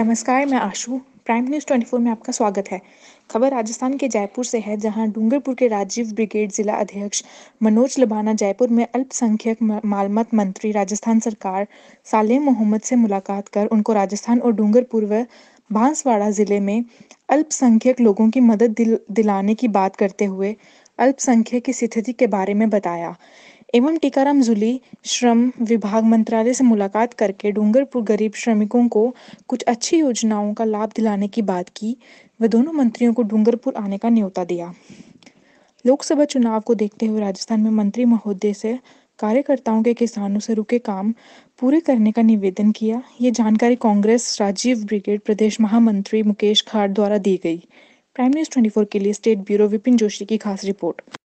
नमस्कार मैं आशु prime news 24 में आपका स्वागत है खबर राजस्थान के जयपुर से है जहां डूंगरपुर के राजीव ब्रिगेड जिला अध्यक्ष मनोज लबाना जयपुर में अल्पसंख्यक मालमत मंत्री राजस्थान सरकार साले मोहम्मद से मुलाकात कर उनको राजस्थान और डूंगरपुर व बांसवाड़ा जिले में अल्पसंख्यक लोगों की मदद दिल, दिलाने की बात करते हुए अल्पसंख्यक की स्थिति के बारे में बताया एवं टीकाराम जुली श्रम विभाग मंत्रालय से मुलाकात करके डूंगरपुर गरीब श्रमिकों को कुछ अच्छी योजनाओं का लाभ दिलाने की बात की व दोनों मंत्रियों को डूंगरपुर आने का न्योता दिया लोकसभा चुनाव को देखते हुए राजस्थान में मंत्री महोदय से कार्यकर्ताओं के किसानों से रुके काम पूरे करने का निवेदन किया ये जानकारी कांग्रेस राजीव ब्रिगेड प्रदेश महामंत्री मुकेश खाड़ द्वारा दी गई प्राइम न्यूज 24 के लिए स्टेट ब्यूरो विपिन जोशी की खास रिपोर्ट